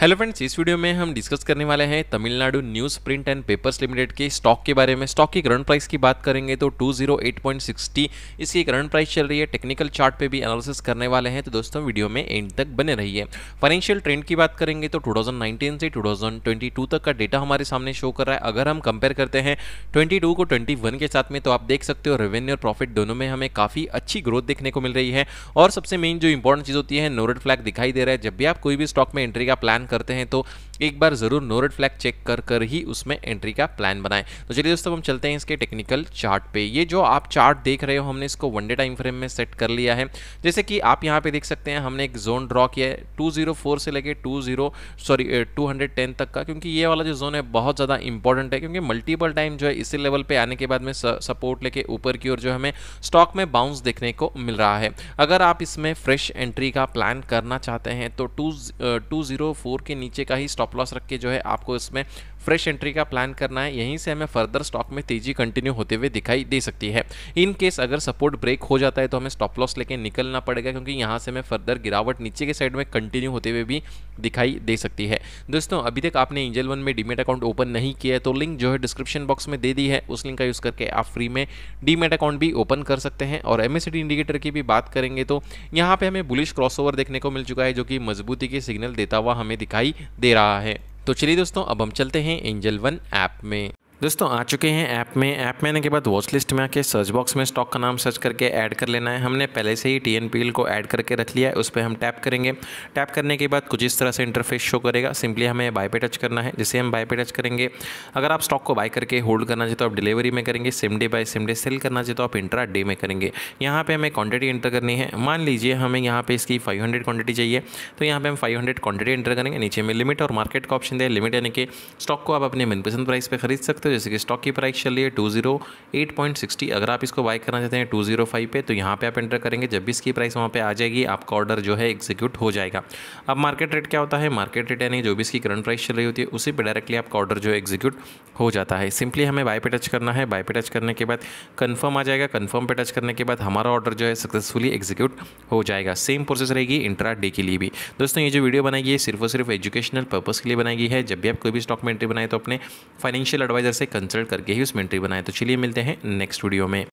hello friends इस video में हम डिस्कस करने वाले हैं Tamil Nadu news print and papers limited के स्टॉक के बारे में स्टॉक की करंट प्राइस की बात करेंगे तो 208.60 इसकी करंट प्राइस चल रही है टेक्निकल चार्ट पे भी एनालिसिस करने वाले हैं तो दोस्तों वीडियो में एंड तक बने रहिए फाइनेंशियल ट्रेंड की बात करेंगे तो टू से टू तक का डेटा हमारे सामने शो कर रहा है अगर हम कंपेयर करते हैं ट्वेंटी को ट्वेंटी के साथ में तो आप देख सकते हो रेवेन्यू और प्रॉफिट दोनों में हमें काफ़ी अच्छी ग्रोथ देखने को मिल रही है और सबसे मेन जो इंपॉर्टेंट चीज़ होती है नोरेड फ्लैग दिखाई दे रहा है जब भी आप कोई भी स्टॉक में एंट्री का प्लान करते हैं तो एक बार ज़रूर नोरेड फ्लैग चेक कर कर ही उसमें एंट्री का प्लान बनाएं तो चलिए दोस्तों हम चलते हैं इसके टेक्निकल चार्ट पे ये जो आप चार्ट देख रहे हो हमने इसको वनडे टाइम फ्रेम में सेट कर लिया है जैसे कि आप यहाँ पे देख सकते हैं हमने एक जोन ड्रॉ किया है टू से लेके टू सॉरी टू तक का क्योंकि ये वाला जो जोन है बहुत ज़्यादा इंपॉर्टेंट है क्योंकि मल्टीपल टाइम जो है इसी लेवल पर आने के बाद में सपोर्ट लेके ऊपर की ओर जो हमें स्टॉक में बाउंस देखने को मिल रहा है अगर आप इसमें फ्रेश एंट्री का प्लान करना चाहते हैं तो टू के नीचे का ही स्टॉक स्टॉप लॉस रख के जो है आपको इसमें फ्रेश एंट्री का प्लान करना है यहीं से हमें फर्दर स्टॉक में तेजी कंटिन्यू होते हुए दिखाई दे सकती है इन केस अगर सपोर्ट ब्रेक हो जाता है तो हमें स्टॉप लॉस लेके निकलना पड़ेगा क्योंकि यहाँ से हमें फर्दर गिरावट नीचे के साइड में कंटिन्यू होते हुए भी दिखाई दे सकती है दोस्तों अभी तक आपने एंजल वन में डीमेट अकाउंट ओपन नहीं किया है तो लिंक जो है डिस्क्रिप्शन बॉक्स में दे दी है उस लिंक का यूज़ करके आप फ्री में डीमेट अकाउंट भी ओपन कर सकते हैं और एम इंडिकेटर की भी बात करेंगे तो यहाँ पे हमें बुलिश क्रॉस देखने को मिल चुका है जो कि मजबूती के सिग्नल देता हुआ हमें दिखाई दे रहा रहा है तो चलिए दोस्तों अब हम चलते हैं एंजल वन ऐप में दोस्तों आ चुके हैं ऐप में ऐप में आने के बाद वॉच लिस्ट में आके सर्च बॉक्स में स्टॉक का नाम सर्च करके ऐड कर लेना है हमने पहले से ही टी को ऐड करके रख लिया है उस पर हम टैप करेंगे टैप करने के बाद कुछ इस तरह से इंटरफेस शो करेगा सिंपली हमें बाय पे टच करना है जिसे हम बाय पे टच करेंगे अगर आप स्टॉक को बाय करके होल्ड करना चाहिए तो आप डिलीवरी में करेंगे same day buy same day sell करना चाहिए तो आप इंट्रा डे में करेंगे यहाँ पर हमें क्वान्टिटी एंटर करनी है मान लीजिए हमें यहाँ पर इसकी फाइव हंड्रेड चाहिए तो यहाँ पर हम फाइव हंड्रेड क्वान्टिटी एंटर करेंगे नीचे में लिमिट और मार्केट का ऑप्शन दे लिमिट यानी कि स्टॉक को आप अपने मनपसंद प्राइस पर खरीद सकते सकते हो जैसे कि स्टॉक की प्राइस चल रही है two zero eight point sixty अगर आप इसको बाई करना चाहते हैं टू जीरो फाइव पे तो यहाँ पे आप एंटर करेंगे जब भी इसकी प्राइस वहाँ पे आ जाएगी आपका ऑर्डर जो है एग्जीक्यूट हो जाएगा अब मार्केट रेट क्या होता है मार्केट रेट यानी जो भी इसकी करंट प्राइस चल रही होती है उसी पर डायरेक्टली आपका ऑर्डर जो है एग्जीक्यूट हो जाता है सिंपली हमें बाय पे टच करना है बाय पे टच करने के बाद कन्फर्म आ जाएगा कन्फर्म पे टच करने के बाद हमारा ऑर्डर जो है सक्सेसफुली एग्जीक्यूट हो जाएगा सेम प्रोसेस रहेगी इंट्रा डे के लिए भी दोस्तों ये जो वीडियो बनाई है सिर्फ और सिर्फ एजुकेशनल पर्पज़ के लिए बनाई गई है जब भी आप कोई भी स्टॉक में एंट्री बनाए तो अपने फाइनेंशियल एडवाइजर से कंसल्ट करके ही उस एंट्री बनाए तो चलिए मिलते हैं नेक्स्ट वीडियो में